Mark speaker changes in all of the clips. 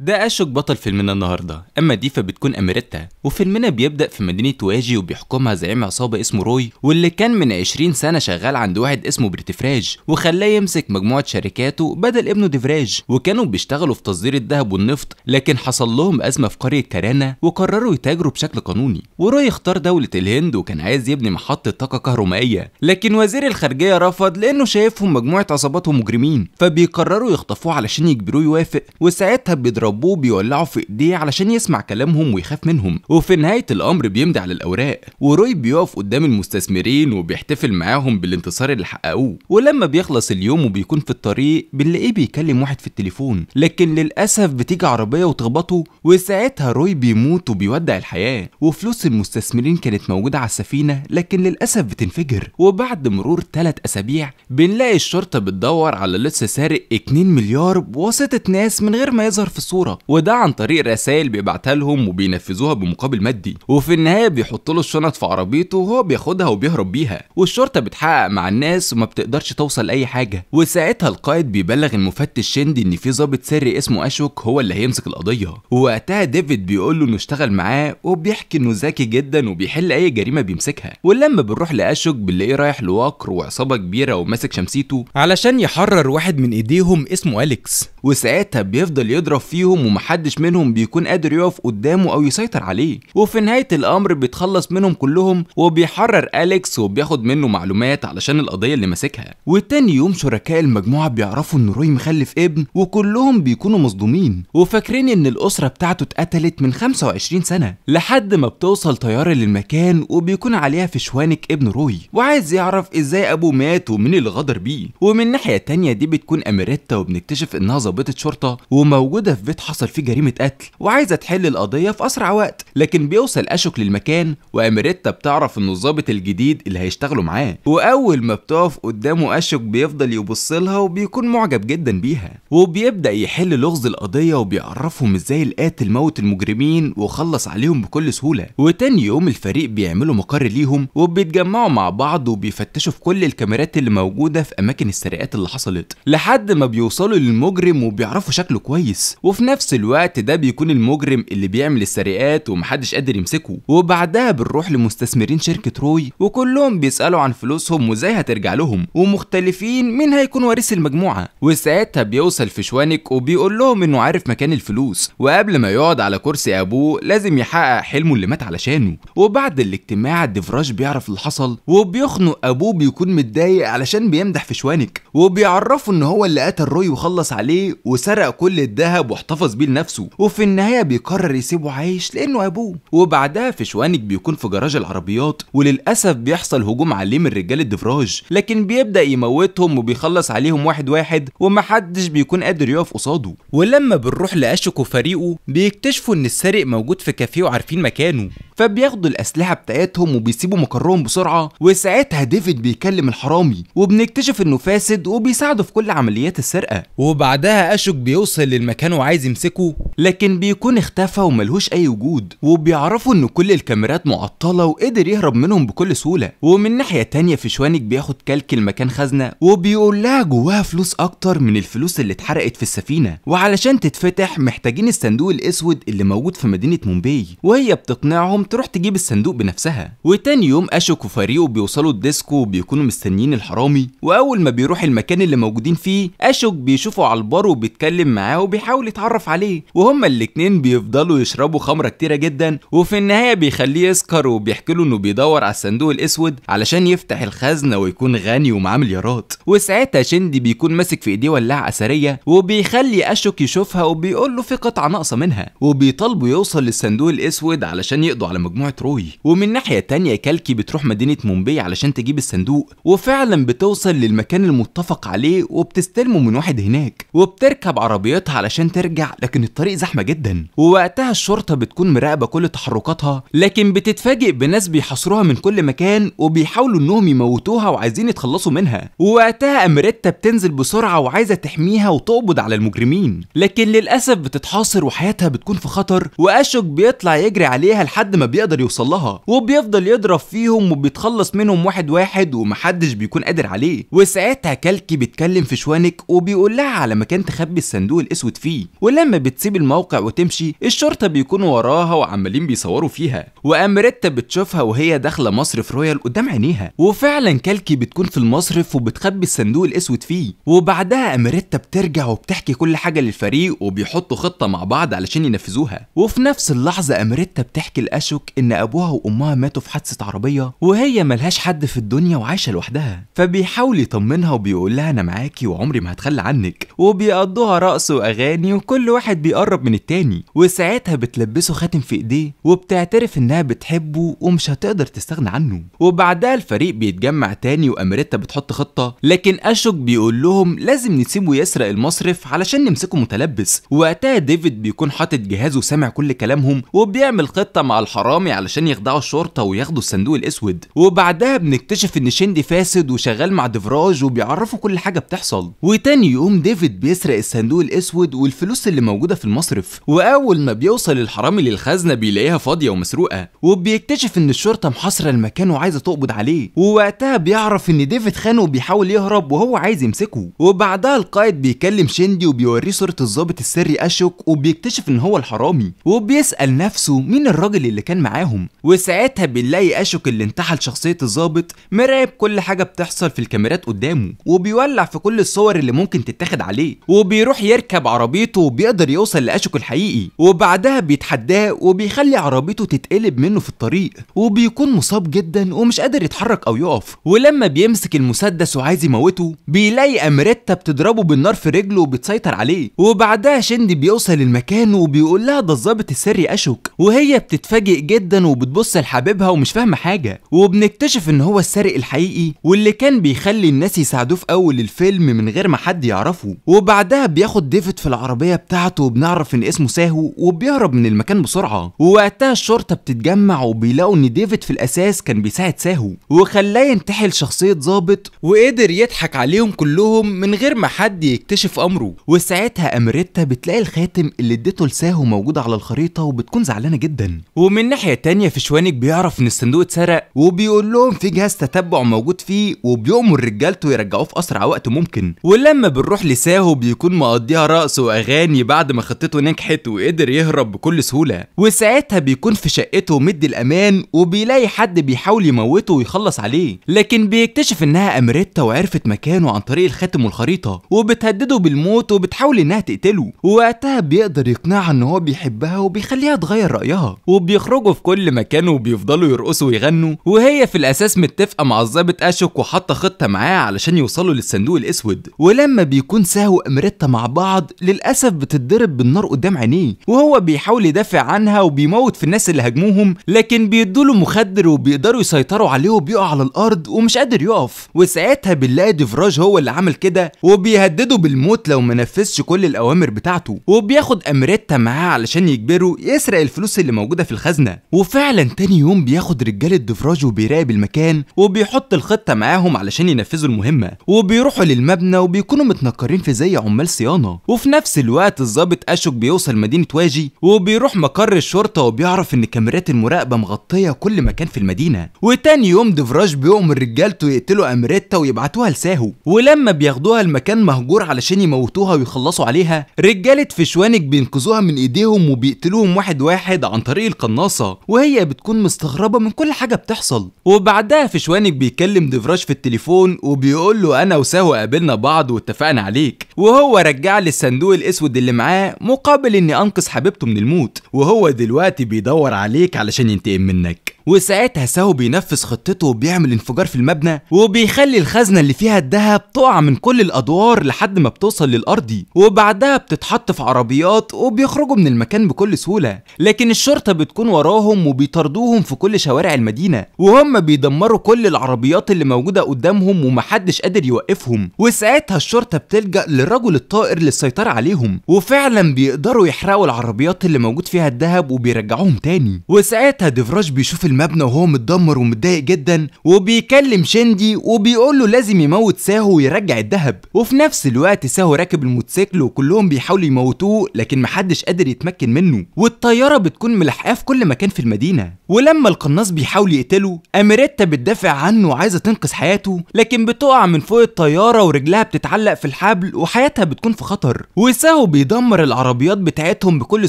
Speaker 1: ده أشوك بطل فيلمنا النهاردة أما ديفا بتكون أميرتها وفيلمنا بيبدأ في مدينة واجي وبيحكمها زعيم عصابة اسمه روي واللي كان من 20 سنة شغال عند واحد اسمه برتفراج وخلاه يمسك مجموعة شركاته بدل ابنه ديفراج وكانوا بيشتغلوا في تصدير الذهب والنفط لكن حصل لهم أزمة في قرية كارانا وقرروا يتاجروا بشكل قانوني وروي اختار دولة الهند وكان عايز يبني محطة طاقة كهرومائية لكن وزير الخارجية رفض لأنه شايفهم مجموعة عصابات ومجرمين فبيقرروا يخطفوه علشان يجبروه يوافق وساعتها بيضربوا بيضربوه وبيولعوا في ايديه علشان يسمع كلامهم ويخاف منهم وفي نهايه الامر بيمضي على الاوراق وروي بيقف قدام المستثمرين وبيحتفل معاهم بالانتصار اللي حققوه ولما بيخلص اليوم وبيكون في الطريق بنلاقيه بيكلم واحد في التليفون لكن للاسف بتيجي عربيه وتخبطه وساعتها روي بيموت وبيودع الحياه وفلوس المستثمرين كانت موجوده على السفينه لكن للاسف بتنفجر وبعد مرور 3 اسابيع بنلاقي الشرطه بتدور على لسه سارق 2 مليار بواسطه ناس من غير ما يظهر في الصورة الصورة وده عن طريق رسائل بيبعتها لهم وبينفذوها بمقابل مادي وفي النهاية بيحط له الشنط في عربيته وهو بياخدها وبيهرب بيها والشرطة بتحقق مع الناس وما بتقدرش توصل لأي حاجة وساعتها القائد بيبلغ المفتش شندي إن في ضابط سري اسمه أشوك هو اللي هيمسك القضية ووقتها ديفيد بيقول له إنه اشتغل معاه وبيحكي إنه ذكي جدا وبيحل أي جريمة بيمسكها ولما بنروح لأشوك بنلاقيه رايح لواكر وعصابة كبيرة وماسك شمسيته علشان يحرر واحد من إيديهم اسمه أليكس وساعتها بيفضل يضرب فيه فيهم ومحدش منهم بيكون قادر يقف قدامه أو يسيطر عليه وفي نهاية الأمر بيتخلص منهم كلهم وبيحرر أليكس وبياخد منه معلومات علشان القضية اللي ماسكها وتاني يوم شركاء المجموعة بيعرفوا إن روي مخلف ابن وكلهم بيكونوا مصدومين وفاكرين إن الأسرة بتاعته اتقتلت من 25 سنة لحد ما بتوصل طيارة للمكان وبيكون عليها شوانك ابن روي وعايز يعرف إزاي أبوه مات ومين اللي غدر بيه ومن ناحيه تانية دي بتكون أميريتا وبنكتشف إنها ظابطة شرطة وموجودة في البيت حصل فيه جريمه قتل وعايزه تحل القضيه في اسرع وقت لكن بيوصل اشوك للمكان وأميريتا بتعرف انه الظابط الجديد اللي هيشتغلوا معاه واول ما بتقف قدامه اشوك بيفضل يبص لها وبيكون معجب جدا بيها وبيبدا يحل لغز القضيه وبيعرفهم ازاي القاتل موت المجرمين وخلص عليهم بكل سهوله وتاني يوم الفريق بيعملوا مقر ليهم وبيتجمعوا مع بعض وبيفتشوا في كل الكاميرات اللي موجوده في اماكن السرقات اللي حصلت لحد ما بيوصلوا للمجرم وبيعرفوا شكله كويس وفي وفي نفس الوقت ده بيكون المجرم اللي بيعمل السرقات ومحدش قادر يمسكه وبعدها بنروح لمستثمرين شركة روي وكلهم بيسألوا عن فلوسهم وازاي هترجع لهم ومختلفين مين هيكون وارث المجموعة وساعتها بيوصل فيشوانك وبيقول لهم انه عارف مكان الفلوس وقبل ما يقعد على كرسي ابوه لازم يحقق حلمه اللي مات علشانه وبعد الاجتماع ديفراش بيعرف اللي حصل وبيخنق ابوه بيكون متضايق علشان بيمدح فيشوانك وبيعرفه ان هو اللي قتل روي وخلص عليه وسرق كل الذهب واحتفظ محتفظ بيه لنفسه وفي النهايه بيقرر يسيبه عايش لانه ابوه وبعدها في شوانك بيكون في جراج العربيات وللاسف بيحصل هجوم عليه من رجال الدفراج لكن بيبدا يموتهم وبيخلص عليهم واحد واحد ومحدش بيكون قادر يقف قصاده ولما بنروح لاشك وفريقه بيكتشفوا ان السارق موجود في كافيه وعارفين مكانه فبياخدوا الاسلحه بتاعتهم وبيسيبوا مقرهم بسرعه وساعتها ديفيد بيكلم الحرامي وبنكتشف انه فاسد وبيساعده في كل عمليات السرقه وبعدها اشك بيوصل للمكان وعايز يمسكه لكن بيكون اختفى وملهوش اي وجود وبيعرفوا ان كل الكاميرات معطله وقدر يهرب منهم بكل سهوله ومن ناحيه تانية شوانك بياخد كلك المكان خزنه وبيقول لها جواها فلوس اكتر من الفلوس اللي اتحرقت في السفينه وعلشان تتفتح محتاجين الصندوق الاسود اللي موجود في مدينه مومباي وهي بتقنعهم يوم تروح تجيب الصندوق بنفسها وتاني يوم اشوك وفريقه بيوصلوا الديسكو وبيكونوا مستنيين الحرامي واول ما بيروح المكان اللي موجودين فيه اشوك بيشوفه على البار وبيتكلم معاه وبيحاول يتعرف عليه وهما الاتنين بيفضلوا يشربوا خمره كتيره جدا وفي النهايه بيخليه يسكر وبيحكي له انه بيدور على الصندوق الاسود علشان يفتح الخزنه ويكون غني ومعاه مليارات وساعتها شندي بيكون ماسك في ايديه ولاعه اثريه وبيخلي اشوك يشوفها وبيقول له في قطعه ناقصه منها وبيطالبه يوصل للصندوق الاسود علشان يقضوا على مجموعة روي ومن ناحية تانية كالكي بتروح مدينة مومبي علشان تجيب الصندوق وفعلا بتوصل للمكان المتفق عليه وبتستلمه من واحد هناك وبتركب عربيتها علشان ترجع لكن الطريق زحمة جدا ووقتها الشرطة بتكون مراقبة كل تحركاتها لكن بتتفاجئ بناس بيحاصروها من كل مكان وبيحاولوا انهم يموتوها وعايزين يتخلصوا منها ووقتها امريتا بتنزل بسرعة وعايزة تحميها وتقبض على المجرمين لكن للأسف بتتحاصر وحياتها بتكون في خطر واشوك بيطلع يجري عليها لحد ما ما بيقدر يوصل لها وبيفضل يضرب فيهم وبيتخلص منهم واحد واحد ومحدش بيكون قادر عليه وساعتها كالكي بيتكلم في شوانك وبيقول لها على مكان تخبي الصندوق الاسود فيه ولما بتسيب الموقع وتمشي الشرطه بيكونوا وراها وعمالين بيصوروا فيها وامريتا بتشوفها وهي داخله مصرف رويال قدام عينيها وفعلا كالكي بتكون في المصرف وبتخبي الصندوق الاسود فيه وبعدها امريتا بترجع وبتحكي كل حاجه للفريق وبيحطوا خطه مع بعض علشان ينفذوها وفي نفس اللحظه امريتا بتحكي لاش تشك ان ابوها وامها ماتوا في حادثه عربيه وهي ملهاش حد في الدنيا وعايشه لوحدها فبيحاول يطمنها وبيقول لها انا معاكي وعمري ما هتخلى عنك وبيقضوها رقص واغاني وكل واحد بيقرب من التاني وساعتها بتلبسه خاتم في ايديه وبتعترف انها بتحبه ومش هتقدر تستغنى عنه وبعدها الفريق بيتجمع تاني وامريتا بتحط خطه لكن اشك بيقول لهم لازم نسيبه يسرق المصرف علشان نمسكه متلبس وقتها ديفيد بيكون حاطط جهازه وسامع كل كلامهم وبيعمل خطه مع الحرامي الحرامي علشان يخدعوا الشرطه وياخدوا الصندوق الاسود وبعدها بنكتشف ان شندي فاسد وشغال مع ديفراج وبيعرفه كل حاجه بتحصل وتاني يوم ديفيد بيسرق الصندوق الاسود والفلوس اللي موجوده في المصرف واول ما بيوصل الحرامي للخزنه بيلاقيها فاضيه ومسروقه وبيكتشف ان الشرطه محاصره المكان وعايزه تقبض عليه ووقتها بيعرف ان ديفيد خانه وبيحاول يهرب وهو عايز يمسكه وبعدها القائد بيكلم شندي وبيوريه صوره الضابط السري اشوك وبيكتشف ان هو الحرامي وبيسال نفسه مين الراجل اللي كان كان معاهم وساعتها بنلاقي اشوك اللي انتحل شخصيه الظابط مراقب كل حاجه بتحصل في الكاميرات قدامه وبيولع في كل الصور اللي ممكن تتاخد عليه وبيروح يركب عربيته وبيقدر يوصل لاشوك الحقيقي وبعدها بيتحداه وبيخلي عربيته تتقلب منه في الطريق وبيكون مصاب جدا ومش قادر يتحرك او يقف ولما بيمسك المسدس وعايز يموته بيلاقي امريتا بتضربه بالنار في رجله وبتسيطر عليه وبعدها شندي بيوصل المكان وبيقول لها ده الظابط السري اشوك وهي بتتفاجئ جدا وبتبص لحبيبها ومش فاهمه حاجه وبنكتشف ان هو السارق الحقيقي واللي كان بيخلي الناس يساعدوه في اول الفيلم من غير ما حد يعرفه وبعدها بياخد ديفيد في العربيه بتاعته وبنعرف ان اسمه ساهو وبيهرب من المكان بسرعه ووقتها الشرطه بتتجمع وبيلاقوا ان ديفيد في الاساس كان بيساعد ساهو وخلاه ينتحل شخصيه ظابط وقدر يضحك عليهم كلهم من غير ما حد يكتشف امره وساعتها امريتا بتلاقي الخاتم اللي اديته لساهو موجود على الخريطه وبتكون زعلانه جدا ومن من ناحية تانية شوانك بيعرف ان الصندوق اتسرق وبيقول لهم في جهاز تتبع موجود فيه وبيؤمر رجالته يرجعوه في اسرع وقت ممكن ولما بنروح لساهو بيكون مقضيها رقص واغاني بعد ما خطته نجحت وقدر يهرب بكل سهولة وساعتها بيكون في شقته مد الامان وبيلاقي حد بيحاول يموته ويخلص عليه لكن بيكتشف انها امريتا وعرفت مكانه عن طريق الخاتم والخريطة وبتهدده بالموت وبتحاول انها تقتله ووقتها بيقدر يقنعها ان هو بيحبها وبيخليها تغير رايها وبيخرج بيخرجوا في كل مكان وبيفضلوا يرقصوا ويغنوا وهي في الاساس متفقه مع الظابط اشوك وحاطه خطه معاه علشان يوصلوا للصندوق الاسود ولما بيكون ساهو امريتا مع بعض للاسف بتتضرب بالنار قدام عينيه وهو بيحاول يدافع عنها وبيموت في الناس اللي هاجموهم لكن بيدوله مخدر وبيقدروا يسيطروا عليه وبيقع على الارض ومش قادر يقف وساعتها بنلاقي ديفراج هو اللي عمل كده وبيهدده بالموت لو ما نفذش كل الاوامر بتاعته وبياخد امريتا معاه علشان يجبره يسرق الفلوس اللي موجوده في الخزنه شفنا وفعلا تاني يوم بياخد رجاله دفراج وبيراقب المكان وبيحط الخطه معاهم علشان ينفذوا المهمه وبيروحوا للمبنى وبيكونوا متنكرين في زي عمال صيانه وفي نفس الوقت الظابط اشوك بيوصل مدينه واجي وبيروح مقر الشرطه وبيعرف ان كاميرات المراقبه مغطيه كل مكان في المدينه وتاني يوم دفراج بيؤمر رجالته يقتلوا امريتا ويبعتوها لساهو ولما بياخدوها المكان مهجور علشان يموتوها ويخلصوا عليها رجاله فشوانك بينقذوها من ايديهم وبيقتلوهم واحد واحد عن طريق القناص رقاصة وهي بتكون مستغربة من كل حاجة بتحصل وبعدها فشوانك بيكلم ديفراش في التليفون وبيقول له أنا وسهو قابلنا بعض واتفقنا عليك وهو رجع لي الصندوق الأسود اللي معاه مقابل إني أنقذ حبيبته من الموت وهو دلوقتي بيدور عليك علشان ينتقم منك وساعتها ساو بينفذ خطته وبيعمل انفجار في المبنى وبيخلي الخزنة اللي فيها الذهب تقع من كل الأدوار لحد ما بتوصل للأرضي وبعدها بتتحط في عربيات وبيخرجوا من المكان بكل سهولة لكن الشرطة بتكون وراهم وبيطاردوهم في كل شوارع المدينة وهم بيدمروا كل العربيات اللي موجودة قدامهم ومحدش قادر يوقفهم وساعتها الشرطة بتلجأ للرجل الطائر للسيطرة عليهم وفعلا بيقدروا يحرقوا العربيات اللي موجود فيها الذهب وبيرجعوهم تاني وساعتها ديفراج بيشوف المبنى وهو متدمر ومتضايق جدا وبيكلم شندي وبيقول له لازم يموت ساهو ويرجع الذهب وفي نفس الوقت ساهو راكب الموتوسيكل وكلهم بيحاولوا يموتوه لكن محدش قادر يتمكن منه والطياره بتكون ملحقاه في كل مكان في المدينه ولما القناص بيحاول يقتله اميريتا بتدافع عنه وعايزه تنقذ حياته لكن بتقع من فوق الطياره ورجلها بتتعلق في الحبل وحياتها بتكون في خطر وساهو بيدمر العربيات بتاعتهم بكل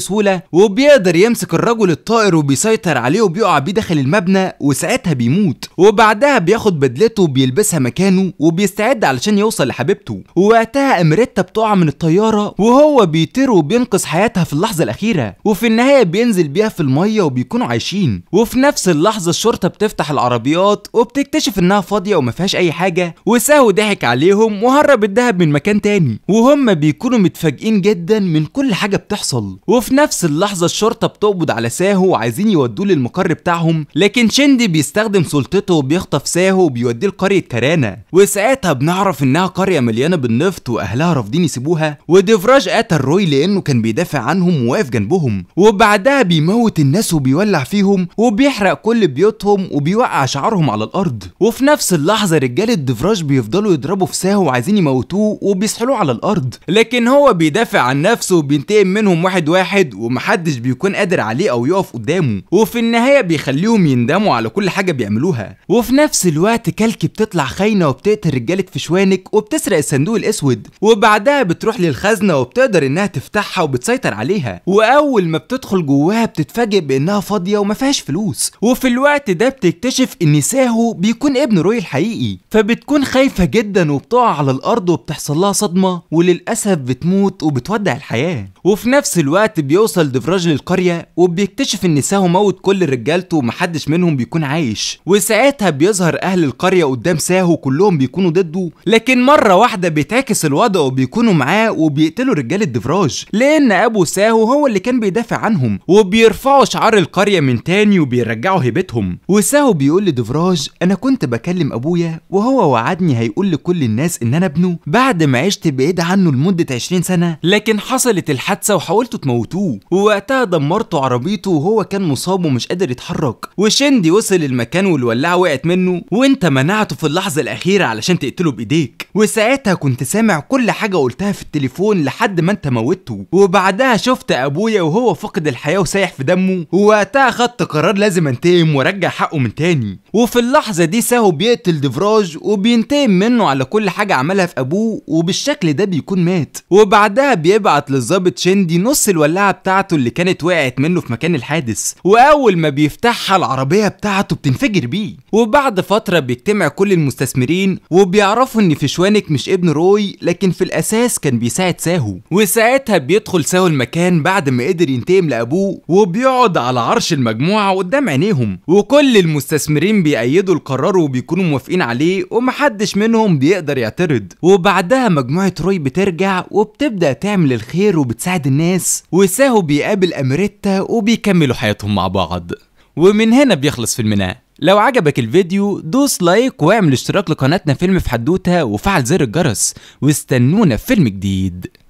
Speaker 1: سهوله وبيقدر يمسك الرجل الطائر وبيسيطر عليه وبيقع بيه داخل داخل المبنى وساعتها بيموت وبعدها بياخد بدلته وبيلبسها مكانه وبيستعد علشان يوصل لحبيبته ووقتها امريتا بتقع من الطياره وهو بيطير وبينقذ حياتها في اللحظه الاخيره وفي النهايه بينزل بيها في الميه وبيكونوا عايشين وفي نفس اللحظه الشرطه بتفتح العربيات وبتكتشف انها فاضيه وما فيهاش اي حاجه وساهو ضحك عليهم وهرب الذهب من مكان تاني وهم بيكونوا متفاجئين جدا من كل حاجه بتحصل وفي نفس اللحظه الشرطه بتقبض على ساهو وعايزين يودوه للمقر بتاعهم لكن شندي بيستخدم سلطته وبيخطف ساهو وبيوديه لقرية كرانا وساعتها بنعرف انها قرية مليانة بالنفط واهلها رافضين يسيبوها وديفراج قتل روي لانه كان بيدافع عنهم وواقف جنبهم وبعدها بيموت الناس وبيولع فيهم وبيحرق كل بيوتهم وبيوقع شعرهم على الارض وفي نفس اللحظة رجالة ديفراج بيفضلوا يضربوا في ساهو وعايزين يموتوه وبيسحلوه على الارض لكن هو بيدافع عن نفسه وبينتقم منهم واحد واحد ومحدش بيكون قادر عليه او يقف قدامه وفي النهاية بيخليهم كلهم يندموا على كل حاجه بيعملوها وفي نفس الوقت كلكي بتطلع خاينه وبتقتل رجاله شوانك وبتسرق الصندوق الاسود وبعدها بتروح للخزنه وبتقدر انها تفتحها وبتسيطر عليها واول ما بتدخل جواها بتتفاجئ بانها فاضيه وما فيهاش فلوس وفي الوقت ده بتكتشف ان ساهو بيكون ابن روي الحقيقي فبتكون خايفه جدا وبتقع على الارض وبتحصل لها صدمه وللاسف بتموت وبتودع الحياه وفي نفس الوقت بيوصل ديفراج للقريه وبيكتشف ان ساهو موت كل رجالته محدش منهم بيكون عايش وساعتها بيظهر اهل القريه قدام ساهو كلهم بيكونوا ضده لكن مره واحده بيتعكس الوضع وبيكونوا معاه وبيقتلوا رجاله دفراج لان ابو ساهو هو اللي كان بيدافع عنهم وبيرفعوا شعار القريه من تاني وبيرجعوا هيبتهم وساهو بيقول لدفراج انا كنت بكلم ابويا وهو وعدني هيقول لكل الناس ان انا ابنه بعد ما عشت بعيد عنه لمده 20 سنه لكن حصلت الحادثه وحاولتوا تموتوه ووقتها دمرتوا عربيته وهو كان مصاب ومش قادر يتحرك وشندي وصل المكان والولاعة وقعت منه وانت منعته في اللحظة الأخيرة علشان تقتله بإيديك وساعتها كنت سامع كل حاجة قلتها في التليفون لحد ما انت موتته وبعدها شفت أبويا وهو فقد الحياة وسايح في دمه ووقتها خدت قرار لازم انتقم وارجع حقه من تاني وفي اللحظة دي ساهو بيقتل ديفراج وبينتقم منه على كل حاجة عملها في أبوه وبالشكل ده بيكون مات وبعدها بيبعت للظابط شندي نص الولاعة بتاعته اللي كانت وقعت منه في مكان الحادث وأول ما بيفتحها العربية بتاعته بتنفجر بيه وبعد فترة بيجتمع كل المستثمرين وبيعرفوا ان فيشوانك مش ابن روي لكن في الاساس كان بيساعد ساهو وساعتها بيدخل ساهو المكان بعد ما قدر ينتقم لابوه وبيقعد على عرش المجموعة قدام عينيهم وكل المستثمرين بيأيدوا القرار وبيكونوا موافقين عليه ومحدش منهم بيقدر يعترض وبعدها مجموعة روي بترجع وبتبدأ تعمل الخير وبتساعد الناس وساهو بيقابل أميريتا وبيكملوا حياتهم مع بعض ومن هنا بيخلص فيلمنا لو عجبك الفيديو دوس لايك واعمل اشتراك لقناتنا فيلم في حدوتة وفعل زر الجرس واستنونا في فيلم جديد